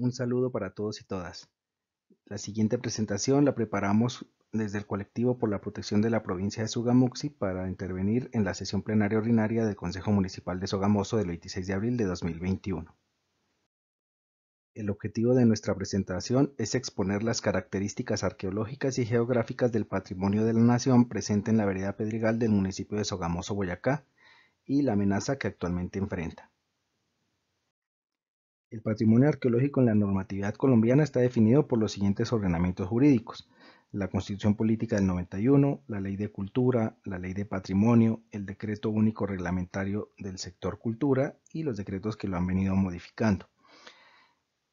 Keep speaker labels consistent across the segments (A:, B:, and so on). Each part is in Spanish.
A: Un saludo para todos y todas. La siguiente presentación la preparamos desde el colectivo por la protección de la provincia de Sugamuxi para intervenir en la sesión plenaria ordinaria del Consejo Municipal de Sogamoso del 26 de abril de 2021. El objetivo de nuestra presentación es exponer las características arqueológicas y geográficas del patrimonio de la nación presente en la vereda Pedregal del municipio de Sogamoso, Boyacá, y la amenaza que actualmente enfrenta. El patrimonio arqueológico en la normatividad colombiana está definido por los siguientes ordenamientos jurídicos. La Constitución Política del 91, la Ley de Cultura, la Ley de Patrimonio, el Decreto Único Reglamentario del Sector Cultura y los decretos que lo han venido modificando.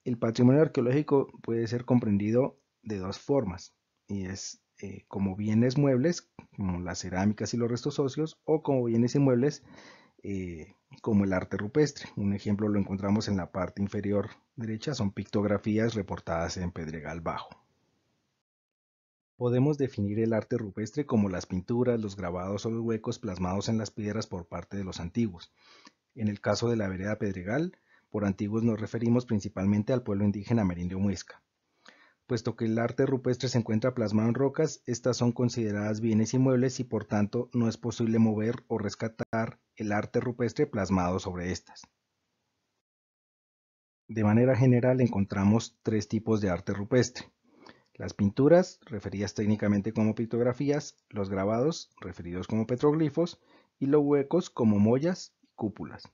A: El patrimonio arqueológico puede ser comprendido de dos formas, y es eh, como bienes muebles, como las cerámicas y los restos óseos, o como bienes inmuebles, eh, como el arte rupestre. Un ejemplo lo encontramos en la parte inferior derecha, son pictografías reportadas en Pedregal Bajo. Podemos definir el arte rupestre como las pinturas, los grabados o los huecos plasmados en las piedras por parte de los antiguos. En el caso de la vereda Pedregal, por antiguos nos referimos principalmente al pueblo indígena Merindio Muesca puesto que el arte rupestre se encuentra plasmado en rocas, estas son consideradas bienes inmuebles y por tanto no es posible mover o rescatar el arte rupestre plasmado sobre estas. De manera general encontramos tres tipos de arte rupestre. Las pinturas, referidas técnicamente como pictografías, los grabados, referidos como petroglifos, y los huecos como mollas y cúpulas.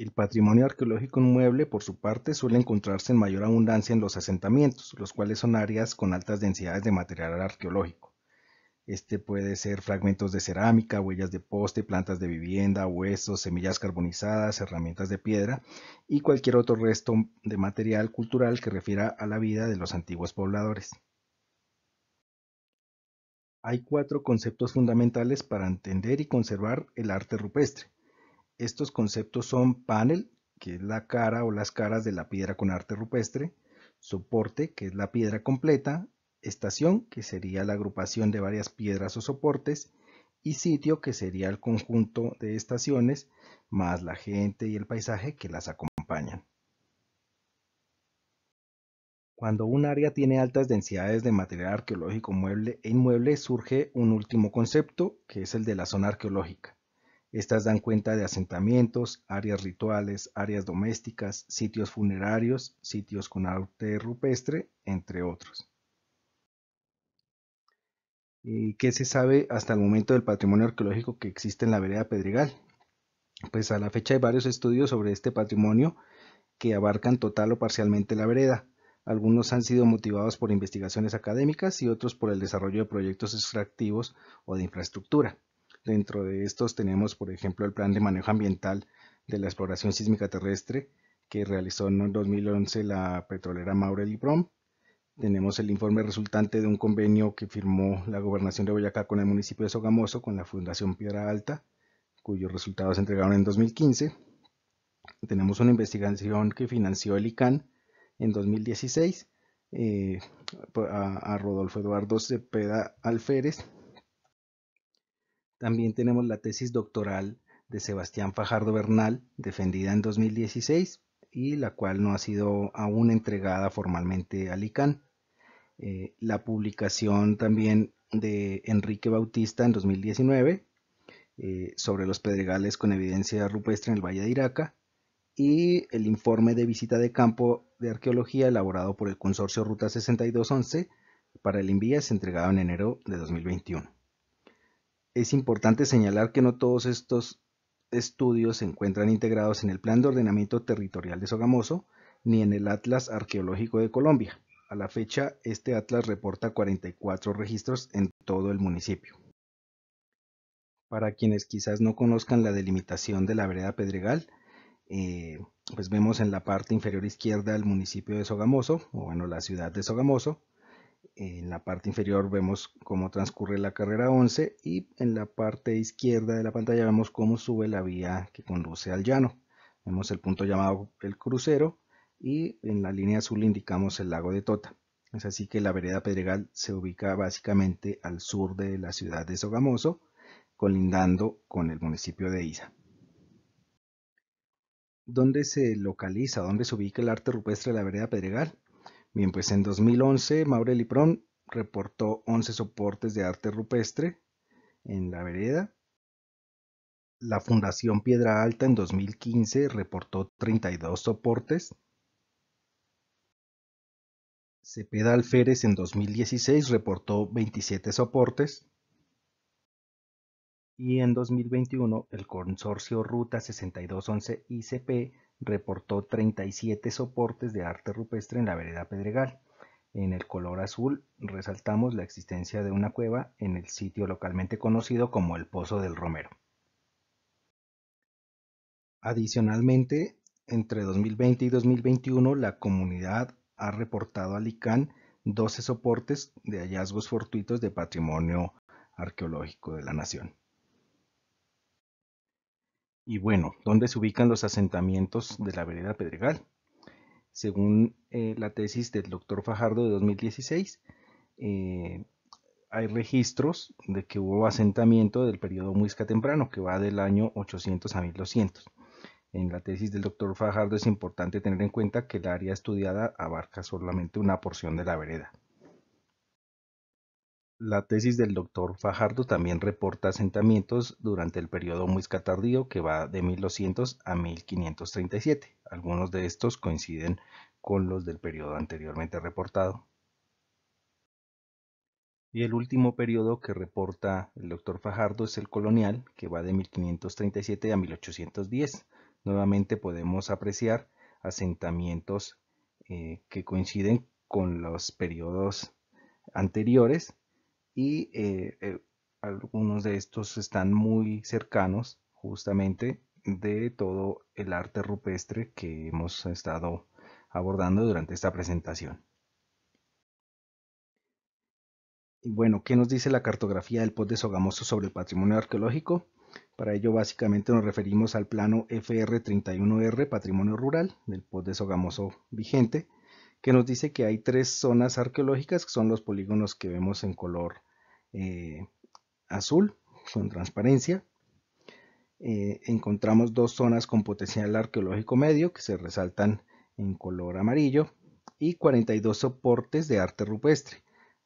A: El patrimonio arqueológico inmueble, por su parte, suele encontrarse en mayor abundancia en los asentamientos, los cuales son áreas con altas densidades de material arqueológico. Este puede ser fragmentos de cerámica, huellas de poste, plantas de vivienda, huesos, semillas carbonizadas, herramientas de piedra y cualquier otro resto de material cultural que refiera a la vida de los antiguos pobladores. Hay cuatro conceptos fundamentales para entender y conservar el arte rupestre. Estos conceptos son panel, que es la cara o las caras de la piedra con arte rupestre, soporte, que es la piedra completa, estación, que sería la agrupación de varias piedras o soportes, y sitio, que sería el conjunto de estaciones, más la gente y el paisaje que las acompañan. Cuando un área tiene altas densidades de material arqueológico mueble e inmueble, surge un último concepto, que es el de la zona arqueológica. Estas dan cuenta de asentamientos, áreas rituales, áreas domésticas, sitios funerarios, sitios con arte rupestre, entre otros. ¿Y eh, ¿Qué se sabe hasta el momento del patrimonio arqueológico que existe en la vereda Pedregal? Pues a la fecha hay varios estudios sobre este patrimonio que abarcan total o parcialmente la vereda. Algunos han sido motivados por investigaciones académicas y otros por el desarrollo de proyectos extractivos o de infraestructura. Dentro de estos tenemos, por ejemplo, el plan de manejo ambiental de la exploración sísmica terrestre que realizó en 2011 la petrolera Maurel y Tenemos el informe resultante de un convenio que firmó la gobernación de Boyacá con el municipio de Sogamoso, con la Fundación Piedra Alta, cuyos resultados se entregaron en 2015. Tenemos una investigación que financió el ICANN en 2016 eh, a, a Rodolfo Eduardo Cepeda Alférez también tenemos la tesis doctoral de Sebastián Fajardo Bernal, defendida en 2016 y la cual no ha sido aún entregada formalmente al ICANN. Eh, la publicación también de Enrique Bautista en 2019 eh, sobre los pedregales con evidencia rupestre en el Valle de Iraca y el informe de visita de campo de arqueología elaborado por el consorcio Ruta 6211 para el Envías entregado en enero de 2021 es importante señalar que no todos estos estudios se encuentran integrados en el Plan de Ordenamiento Territorial de Sogamoso ni en el Atlas Arqueológico de Colombia. A la fecha, este atlas reporta 44 registros en todo el municipio. Para quienes quizás no conozcan la delimitación de la vereda Pedregal, eh, pues vemos en la parte inferior izquierda el municipio de Sogamoso, o bueno, la ciudad de Sogamoso, en la parte inferior vemos cómo transcurre la carrera 11 y en la parte izquierda de la pantalla vemos cómo sube la vía que conduce al llano. Vemos el punto llamado el crucero y en la línea azul indicamos el lago de Tota. Es así que la vereda Pedregal se ubica básicamente al sur de la ciudad de Sogamoso, colindando con el municipio de Isa. ¿Dónde se localiza, dónde se ubica el arte rupestre de la vereda Pedregal? Bien, pues en 2011 Maureli Prón reportó 11 soportes de arte rupestre en la vereda. La Fundación Piedra Alta en 2015 reportó 32 soportes. Cepeda Alférez en 2016 reportó 27 soportes. Y en 2021 el consorcio Ruta 6211 ICP reportó 37 soportes de arte rupestre en la vereda Pedregal. En el color azul resaltamos la existencia de una cueva en el sitio localmente conocido como el Pozo del Romero. Adicionalmente, entre 2020 y 2021, la comunidad ha reportado a ICANN 12 soportes de hallazgos fortuitos de patrimonio arqueológico de la nación. Y bueno, ¿dónde se ubican los asentamientos de la vereda Pedregal? Según eh, la tesis del doctor Fajardo de 2016, eh, hay registros de que hubo asentamiento del periodo muisca temprano, que va del año 800 a 1200. En la tesis del doctor Fajardo es importante tener en cuenta que el área estudiada abarca solamente una porción de la vereda. La tesis del doctor Fajardo también reporta asentamientos durante el periodo muy tardío que va de 1200 a 1537. Algunos de estos coinciden con los del periodo anteriormente reportado. Y el último periodo que reporta el doctor Fajardo es el colonial, que va de 1537 a 1810. Nuevamente podemos apreciar asentamientos eh, que coinciden con los periodos anteriores y eh, eh, algunos de estos están muy cercanos justamente de todo el arte rupestre que hemos estado abordando durante esta presentación. Y bueno, ¿qué nos dice la cartografía del Poz de Sogamoso sobre el patrimonio arqueológico? Para ello básicamente nos referimos al plano FR31R Patrimonio Rural del Poz de Sogamoso vigente, que nos dice que hay tres zonas arqueológicas, que son los polígonos que vemos en color eh, azul, con transparencia. Eh, encontramos dos zonas con potencial arqueológico medio, que se resaltan en color amarillo, y 42 soportes de arte rupestre.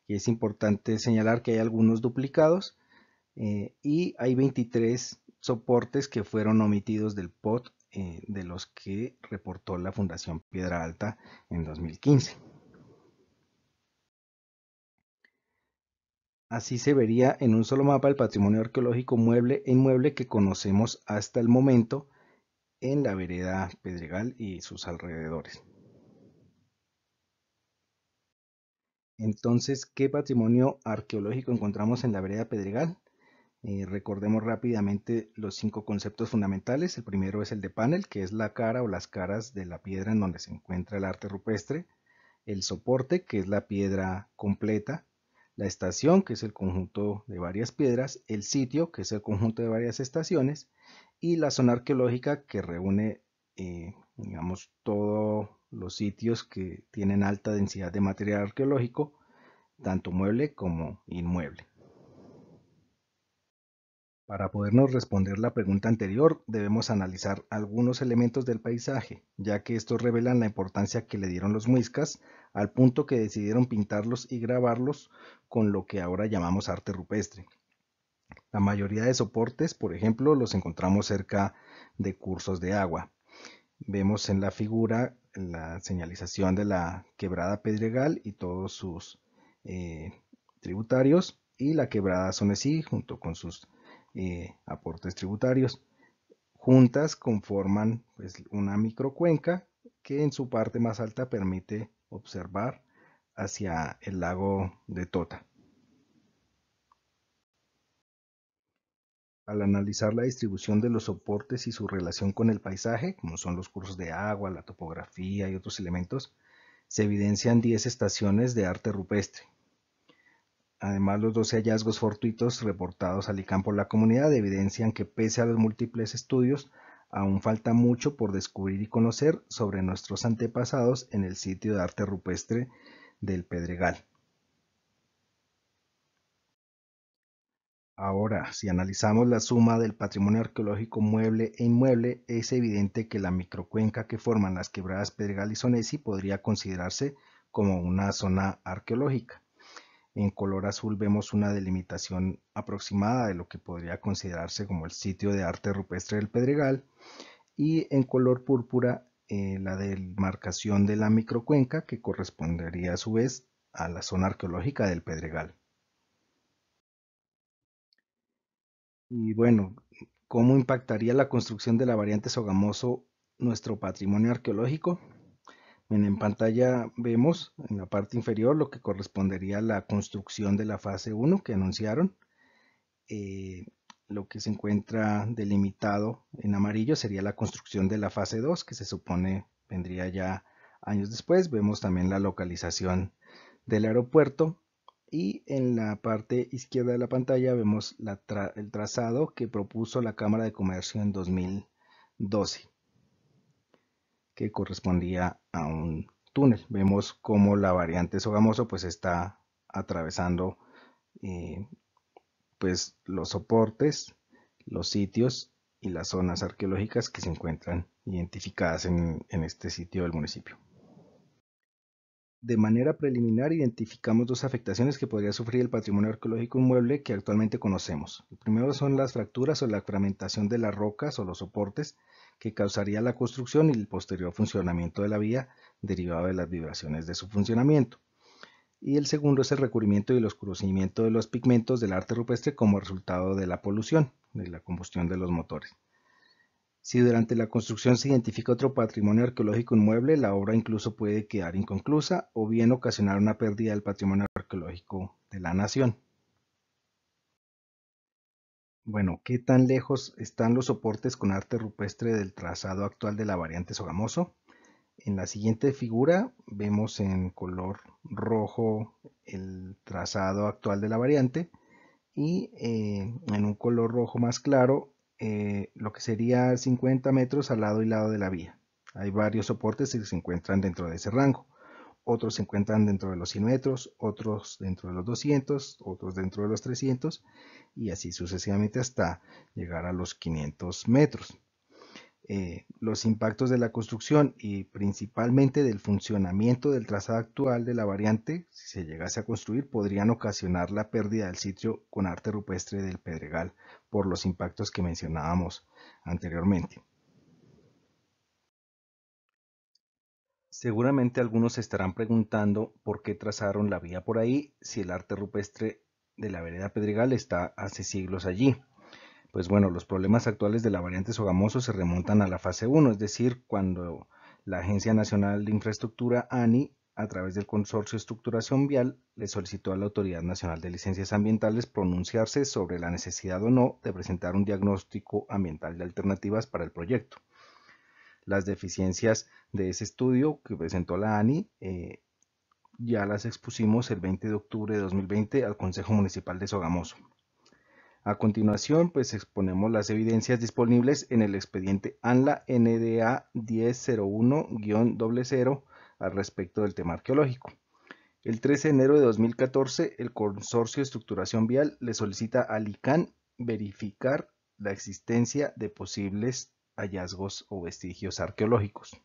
A: Y es importante señalar que hay algunos duplicados eh, y hay 23 soportes que fueron omitidos del POT eh, de los que reportó la Fundación Piedra Alta en 2015. Así se vería en un solo mapa el patrimonio arqueológico mueble e inmueble que conocemos hasta el momento en la vereda Pedregal y sus alrededores. Entonces, ¿qué patrimonio arqueológico encontramos en la vereda Pedregal? Eh, recordemos rápidamente los cinco conceptos fundamentales. El primero es el de panel, que es la cara o las caras de la piedra en donde se encuentra el arte rupestre. El soporte, que es la piedra completa. La estación, que es el conjunto de varias piedras. El sitio, que es el conjunto de varias estaciones. Y la zona arqueológica, que reúne, eh, digamos, todos los sitios que tienen alta densidad de material arqueológico, tanto mueble como inmueble. Para podernos responder la pregunta anterior, debemos analizar algunos elementos del paisaje, ya que estos revelan la importancia que le dieron los muiscas, al punto que decidieron pintarlos y grabarlos con lo que ahora llamamos arte rupestre. La mayoría de soportes, por ejemplo, los encontramos cerca de cursos de agua. Vemos en la figura la señalización de la quebrada Pedregal y todos sus eh, tributarios y la quebrada Sonesí junto con sus eh, aportes tributarios. Juntas conforman pues, una microcuenca que en su parte más alta permite observar hacia el lago de Tota. Al analizar la distribución de los soportes y su relación con el paisaje, como son los cursos de agua, la topografía y otros elementos, se evidencian 10 estaciones de arte rupestre, Además, los 12 hallazgos fortuitos reportados al ICAM por la comunidad evidencian que pese a los múltiples estudios, aún falta mucho por descubrir y conocer sobre nuestros antepasados en el sitio de arte rupestre del Pedregal. Ahora, si analizamos la suma del patrimonio arqueológico mueble e inmueble, es evidente que la microcuenca que forman las quebradas Pedregal y Sonesi podría considerarse como una zona arqueológica. En color azul vemos una delimitación aproximada de lo que podría considerarse como el sitio de arte rupestre del Pedregal y en color púrpura eh, la demarcación de la microcuenca que correspondería a su vez a la zona arqueológica del Pedregal. Y bueno, ¿cómo impactaría la construcción de la variante Sogamoso nuestro patrimonio arqueológico? en pantalla vemos en la parte inferior lo que correspondería a la construcción de la fase 1 que anunciaron. Eh, lo que se encuentra delimitado en amarillo sería la construcción de la fase 2 que se supone vendría ya años después. Vemos también la localización del aeropuerto y en la parte izquierda de la pantalla vemos el trazado que propuso la Cámara de Comercio en 2012 que correspondía a un túnel. Vemos cómo la variante Sogamoso pues está atravesando eh, pues los soportes, los sitios y las zonas arqueológicas que se encuentran identificadas en, en este sitio del municipio. De manera preliminar identificamos dos afectaciones que podría sufrir el patrimonio arqueológico inmueble que actualmente conocemos. El primero son las fracturas o la fragmentación de las rocas o los soportes que causaría la construcción y el posterior funcionamiento de la vía derivado de las vibraciones de su funcionamiento. Y el segundo es el recubrimiento y el oscurecimiento de los pigmentos del arte rupestre como resultado de la polución, de la combustión de los motores. Si durante la construcción se identifica otro patrimonio arqueológico inmueble, la obra incluso puede quedar inconclusa o bien ocasionar una pérdida del patrimonio arqueológico de la nación. Bueno, ¿qué tan lejos están los soportes con arte rupestre del trazado actual de la variante Sogamoso? En la siguiente figura vemos en color rojo el trazado actual de la variante y eh, en un color rojo más claro eh, lo que sería 50 metros al lado y lado de la vía. Hay varios soportes que se encuentran dentro de ese rango otros se encuentran dentro de los 100 metros, otros dentro de los 200, otros dentro de los 300 y así sucesivamente hasta llegar a los 500 metros. Eh, los impactos de la construcción y principalmente del funcionamiento del trazado actual de la variante, si se llegase a construir, podrían ocasionar la pérdida del sitio con arte rupestre del Pedregal por los impactos que mencionábamos anteriormente. Seguramente algunos se estarán preguntando por qué trazaron la vía por ahí si el arte rupestre de la vereda Pedregal está hace siglos allí. Pues bueno, los problemas actuales de la variante Sogamoso se remontan a la fase 1, es decir, cuando la Agencia Nacional de Infraestructura, ANI, a través del Consorcio Estructuración Vial, le solicitó a la Autoridad Nacional de Licencias Ambientales pronunciarse sobre la necesidad o no de presentar un diagnóstico ambiental de alternativas para el proyecto. Las deficiencias de ese estudio que presentó la ANI. Eh, ya las expusimos el 20 de octubre de 2020 al Consejo Municipal de Sogamoso. A continuación, pues exponemos las evidencias disponibles en el expediente ANLA NDA 1001-00 al respecto del tema arqueológico. El 13 de enero de 2014, el Consorcio de Estructuración Vial le solicita a LICAN verificar la existencia de posibles hallazgos o vestigios arqueológicos.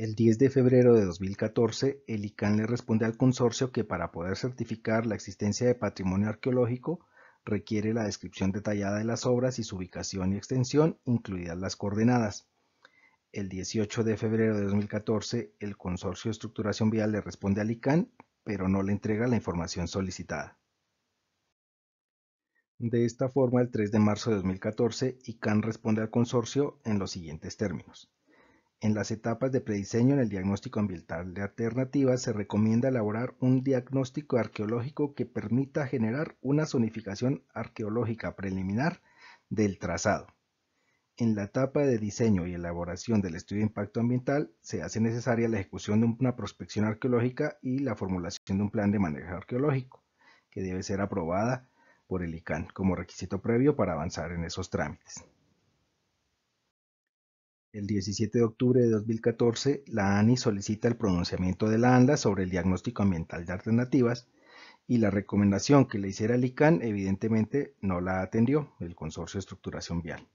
A: El 10 de febrero de 2014, el ICANN le responde al consorcio que para poder certificar la existencia de patrimonio arqueológico requiere la descripción detallada de las obras y su ubicación y extensión, incluidas las coordenadas. El 18 de febrero de 2014, el Consorcio de Estructuración Vial le responde al ICANN, pero no le entrega la información solicitada. De esta forma, el 3 de marzo de 2014, ICANN responde al consorcio en los siguientes términos. En las etapas de prediseño en el diagnóstico ambiental de alternativas se recomienda elaborar un diagnóstico arqueológico que permita generar una zonificación arqueológica preliminar del trazado. En la etapa de diseño y elaboración del estudio de impacto ambiental se hace necesaria la ejecución de una prospección arqueológica y la formulación de un plan de manejo arqueológico, que debe ser aprobada por el ICANN como requisito previo para avanzar en esos trámites. El 17 de octubre de 2014, la ANI solicita el pronunciamiento de la ANLA sobre el diagnóstico ambiental de alternativas y la recomendación que le hiciera el ICANN evidentemente no la atendió el Consorcio de Estructuración Vial.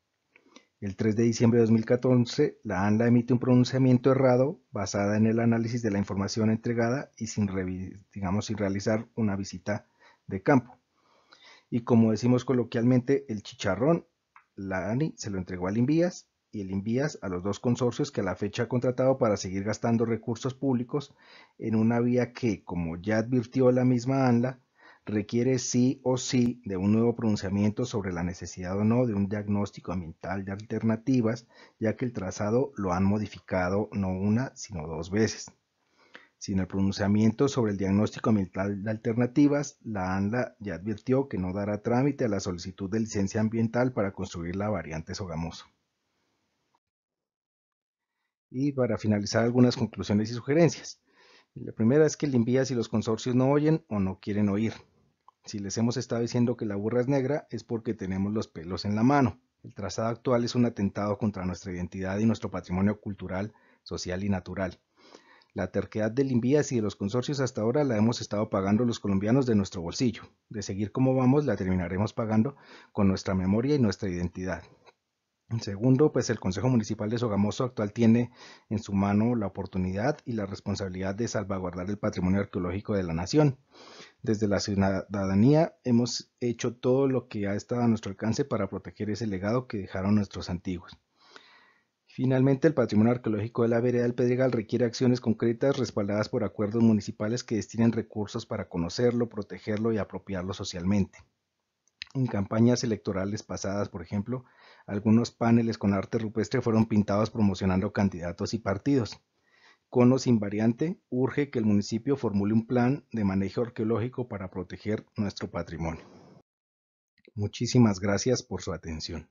A: El 3 de diciembre de 2014, la ANLA emite un pronunciamiento errado basada en el análisis de la información entregada y sin, digamos, sin realizar una visita de campo. Y como decimos coloquialmente, el chicharrón, la ANI se lo entregó al Invías y el envías a los dos consorcios que a la fecha ha contratado para seguir gastando recursos públicos en una vía que, como ya advirtió la misma ANLA, requiere sí o sí de un nuevo pronunciamiento sobre la necesidad o no de un diagnóstico ambiental de alternativas, ya que el trazado lo han modificado no una, sino dos veces. Sin el pronunciamiento sobre el diagnóstico ambiental de alternativas, la ANLA ya advirtió que no dará trámite a la solicitud de licencia ambiental para construir la variante Sogamoso. Y para finalizar, algunas conclusiones y sugerencias. La primera es que el limpias y los consorcios no oyen o no quieren oír. Si les hemos estado diciendo que la burra es negra es porque tenemos los pelos en la mano. El trazado actual es un atentado contra nuestra identidad y nuestro patrimonio cultural, social y natural. La terquedad del INVIAS y de los consorcios hasta ahora la hemos estado pagando los colombianos de nuestro bolsillo. De seguir como vamos, la terminaremos pagando con nuestra memoria y nuestra identidad. En Segundo, pues el Consejo Municipal de Sogamoso actual tiene en su mano la oportunidad y la responsabilidad de salvaguardar el patrimonio arqueológico de la nación. Desde la ciudadanía hemos hecho todo lo que ha estado a nuestro alcance para proteger ese legado que dejaron nuestros antiguos. Finalmente, el patrimonio arqueológico de la vereda del Pedregal requiere acciones concretas respaldadas por acuerdos municipales que destinen recursos para conocerlo, protegerlo y apropiarlo socialmente. En campañas electorales pasadas, por ejemplo, algunos paneles con arte rupestre fueron pintados promocionando candidatos y partidos. sin variante, urge que el municipio formule un plan de manejo arqueológico para proteger nuestro patrimonio. Muchísimas gracias por su atención.